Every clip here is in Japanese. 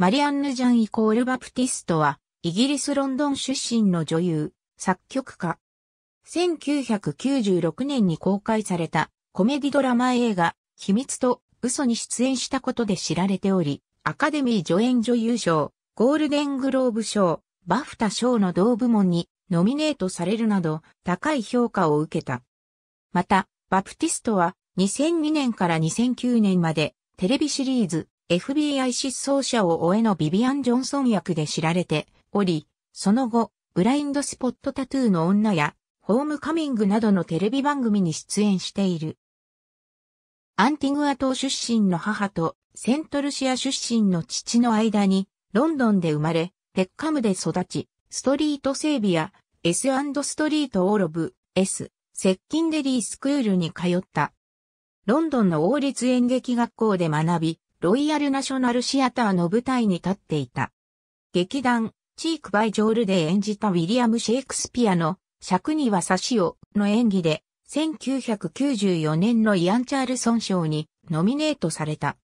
マリアンヌ・ジャンイコール・バプティストは、イギリス・ロンドン出身の女優、作曲家。1996年に公開されたコメディドラマ映画、秘密と嘘に出演したことで知られており、アカデミー助演女優賞、ゴールデングローブ賞、バフタ賞の同部門にノミネートされるなど高い評価を受けた。また、バプティストは2002年から2009年までテレビシリーズ FBI 失踪者を追えのビビアン・ジョンソン役で知られており、その後、ブラインドスポットタトゥーの女や、ホームカミングなどのテレビ番組に出演している。アンティグア島出身の母とセントルシア出身の父の間に、ロンドンで生まれ、テッカムで育ち、ストリート整備や S& ストリートオーロブ S、接近デリースクールに通った。ロンドンの王立演劇学校で学び、ロイヤルナショナルシアターの舞台に立っていた。劇団、チークバイジョールで演じたウィリアム・シェイクスピアの尺には差しをの演技で、1994年のイアン・チャールソン賞にノミネートされた。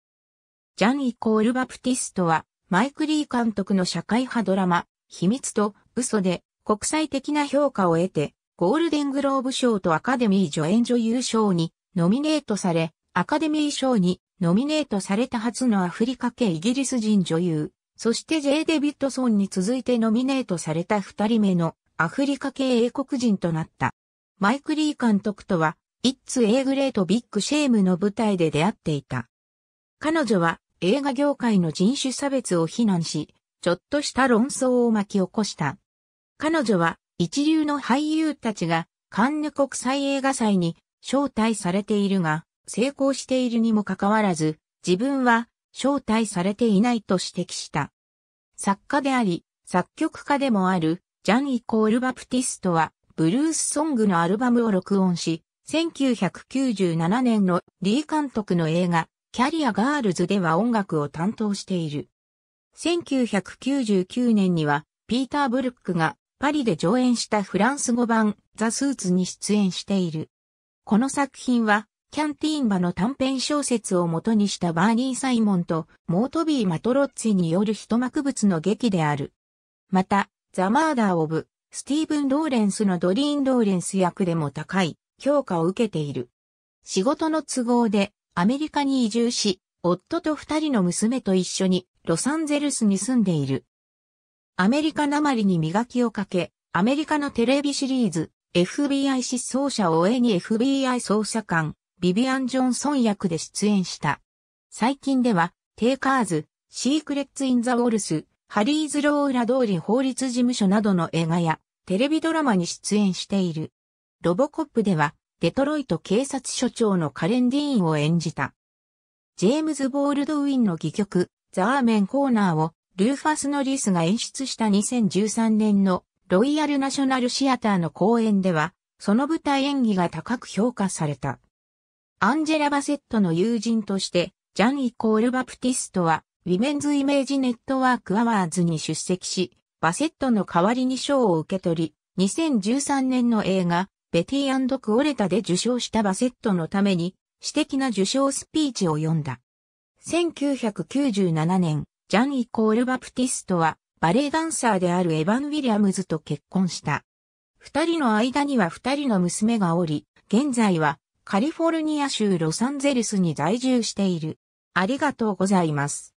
ジャン・イコール・バプティストは、マイク・リー監督の社会派ドラマ、秘密と嘘で国際的な評価を得て、ゴールデングローブ賞とアカデミー助演女優賞にノミネートされ、アカデミー賞にノミネートされた初のアフリカ系イギリス人女優、そして J. デビッドソンに続いてノミネートされた二人目のアフリカ系英国人となった。マイク・リー監督とは、It's a Great Big Shame の舞台で出会っていた。彼女は映画業界の人種差別を非難し、ちょっとした論争を巻き起こした。彼女は一流の俳優たちがカンヌ国際映画祭に招待されているが、成功しているにもかかわらず、自分は招待されていないと指摘した。作家であり、作曲家でもある、ジャン・イコール・バプティストは、ブルースソングのアルバムを録音し、1997年のリー監督の映画、キャリア・ガールズでは音楽を担当している。1999年には、ピーター・ブルックがパリで上演したフランス語版ザ・スーツに出演している。この作品はキャンティーンバの短編小説を元にしたバーニー・サイモンとモートビー・マトロッツィによる一幕物の劇である。また、ザ・マーダー・オブ、スティーブン・ローレンスのドリーン・ローレンス役でも高い評価を受けている。仕事の都合でアメリカに移住し、夫と二人の娘と一緒にロサンゼルスに住んでいる。アメリカなまりに磨きをかけ、アメリカのテレビシリーズ FBI 失踪者を絵に FBI 捜査官ビビアン・ジョンソン役で出演した。最近では、テイカーズ、シークレッツ・イン・ザ・ウォルス、ハリーズ・ローラ通り法律事務所などの映画やテレビドラマに出演している。ロボコップでは、デトロイト警察署長のカレン・ディーンを演じた。ジェームズ・ボールドウィンの戯曲、ザ・アーメン・コーナーをルーファス・ノリスが演出した2013年のロイヤル・ナショナル・シアターの公演では、その舞台演技が高く評価された。アンジェラ・バセットの友人として、ジャン・イコール・バプティストは、ウィメンズ・イメージ・ネットワーク・アワーズに出席し、バセットの代わりに賞を受け取り、2013年の映画、ベティクオレタで受賞したバセットのために、私的な受賞スピーチを読んだ。1997年、ジャン・イコール・バプティストは、バレエダンサーであるエヴァン・ウィリアムズと結婚した。二人の間には二人の娘がおり、現在はカリフォルニア州ロサンゼルスに在住している。ありがとうございます。